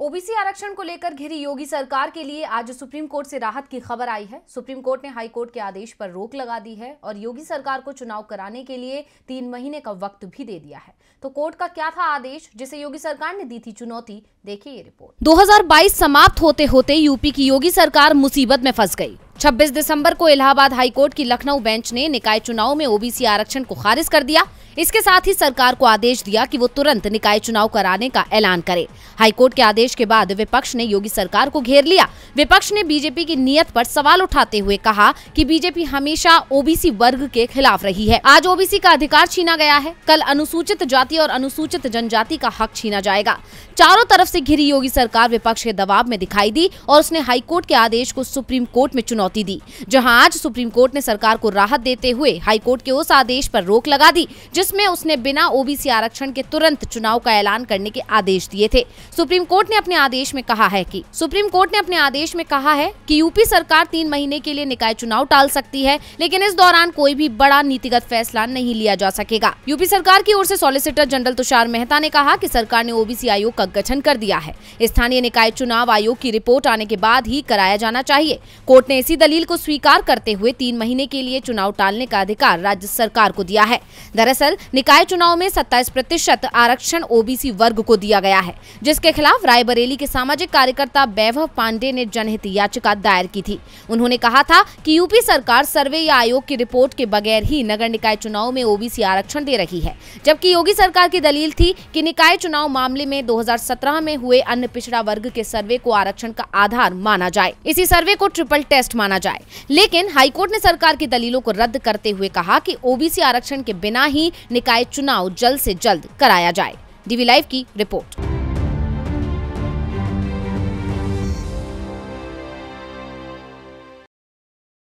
OBC आरक्षण को लेकर घिरी योगी सरकार के लिए आज सुप्रीम कोर्ट से राहत की खबर आई है सुप्रीम कोर्ट ने हाई कोर्ट के आदेश पर रोक लगा दी है और योगी सरकार को चुनाव कराने के लिए तीन महीने का वक्त भी दे दिया है तो कोर्ट का क्या था आदेश जिसे योगी सरकार ने दी थी चुनौती देखिए ये रिपोर्ट 2022 समाप्त होते होते यूपी की योगी सरकार मुसीबत में फंस गयी 26 दिसंबर को इलाहाबाद हाईकोर्ट की लखनऊ बेंच ने निकाय चुनाव में ओबीसी आरक्षण को खारिज कर दिया इसके साथ ही सरकार को आदेश दिया कि वो तुरंत निकाय चुनाव कराने का ऐलान करे हाईकोर्ट के आदेश के बाद विपक्ष ने योगी सरकार को घेर लिया विपक्ष ने बीजेपी की नीयत पर सवाल उठाते हुए कहा कि बीजेपी हमेशा ओबीसी वर्ग के खिलाफ रही है आज ओबीसी का अधिकार छीना गया है कल अनुसूचित जाति और अनुसूचित जनजाति का हक छीना जाएगा चारों तरफ ऐसी घिरी योगी सरकार विपक्ष के दबाव में दिखाई दी और उसने हाईकोर्ट के आदेश को सुप्रीम कोर्ट में चुनौती दी जहाँ आज सुप्रीम कोर्ट ने सरकार को राहत देते हुए हाईकोर्ट के उस आदेश आरोप रोक लगा दी जिस जिसमें उसने बिना ओबीसी आरक्षण के तुरंत चुनाव का ऐलान करने के आदेश दिए थे सुप्रीम कोर्ट ने अपने आदेश में कहा है कि सुप्रीम कोर्ट ने अपने आदेश में कहा है कि यूपी सरकार तीन महीने के लिए निकाय चुनाव टाल सकती है लेकिन इस दौरान कोई भी बड़ा नीतिगत फैसला नहीं लिया जा सकेगा यूपी सरकार की ओर ऐसी सोलिसिटर जनरल तुषार मेहता ने कहा की सरकार ने ओबीसी आयोग का गठन कर दिया है स्थानीय निकाय चुनाव आयोग की रिपोर्ट आने के बाद ही कराया जाना चाहिए कोर्ट ने इसी दलील को स्वीकार करते हुए तीन महीने के लिए चुनाव टालने का अधिकार राज्य सरकार को दिया है दरअसल निकाय चुनाव में 27 प्रतिशत आरक्षण ओबीसी वर्ग को दिया गया है जिसके खिलाफ रायबरेली के सामाजिक कार्यकर्ता वैभव पांडे ने जनहित याचिका दायर की थी उन्होंने कहा था कि यूपी सरकार सर्वे या आयोग की रिपोर्ट के बगैर ही नगर निकाय चुनाव में ओबीसी आरक्षण दे रही है जबकि योगी सरकार की दलील थी की निकाय चुनाव मामले में दो में हुए अन्य पिछड़ा वर्ग के सर्वे को आरक्षण का आधार माना जाए इसी सर्वे को ट्रिपल टेस्ट माना जाए लेकिन हाईकोर्ट ने सरकार की दलीलों को रद्द करते हुए कहा कि ओबीसी आरक्षण के बिना ही निकाय चुनाव जल्द से जल्द कराया जाए डीवी लाइव की रिपोर्ट